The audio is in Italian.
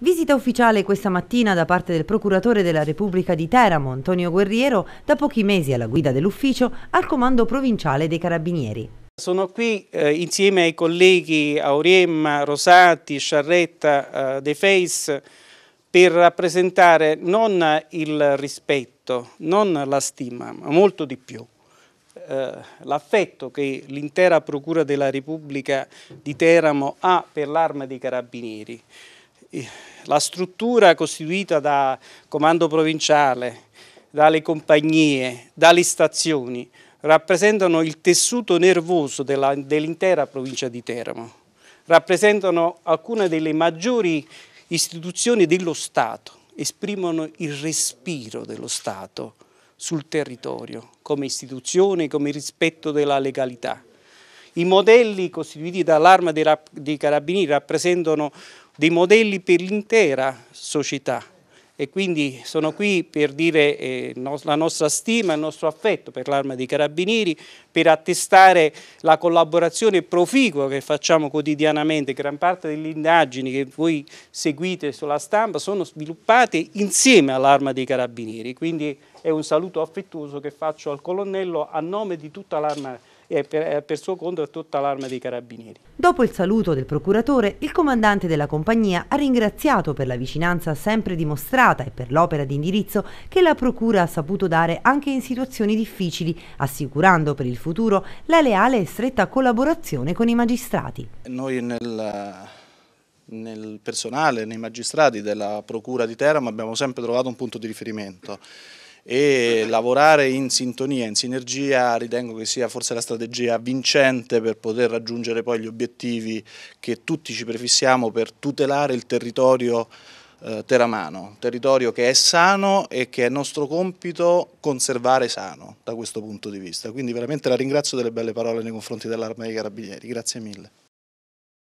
Visita ufficiale questa mattina da parte del procuratore della Repubblica di Teramo, Antonio Guerriero, da pochi mesi alla guida dell'ufficio al comando provinciale dei Carabinieri. Sono qui eh, insieme ai colleghi Auriemma, Rosati, Sciarretta, eh, De Feis per rappresentare non il rispetto, non la stima, ma molto di più eh, l'affetto che l'intera Procura della Repubblica di Teramo ha per l'arma dei carabinieri la struttura costituita da comando provinciale, dalle compagnie, dalle stazioni, rappresentano il tessuto nervoso dell'intera dell provincia di Teramo, rappresentano alcune delle maggiori istituzioni dello Stato, esprimono il respiro dello Stato sul territorio, come istituzione, come rispetto della legalità. I modelli costituiti dall'arma dei, dei carabinieri rappresentano dei modelli per l'intera società e quindi sono qui per dire eh, no, la nostra stima, il nostro affetto per l'arma dei carabinieri, per attestare la collaborazione proficua che facciamo quotidianamente, gran parte delle indagini che voi seguite sulla stampa sono sviluppate insieme all'arma dei carabinieri, quindi è un saluto affettuoso che faccio al colonnello a nome di tutta l'arma e per, eh, per suo conto a tutta l'arma dei carabinieri. Dopo il saluto del procuratore, il comandante della compagnia ha ringraziato per la vicinanza sempre dimostrata e per l'opera di indirizzo che la procura ha saputo dare anche in situazioni difficili, assicurando per il futuro la leale e stretta collaborazione con i magistrati. Noi nel nel personale, nei magistrati della Procura di Teramo abbiamo sempre trovato un punto di riferimento e lavorare in sintonia, in sinergia, ritengo che sia forse la strategia vincente per poter raggiungere poi gli obiettivi che tutti ci prefissiamo per tutelare il territorio eh, teramano, territorio che è sano e che è nostro compito conservare sano da questo punto di vista. Quindi veramente la ringrazio delle belle parole nei confronti dell'Arma dei Carabinieri, grazie mille.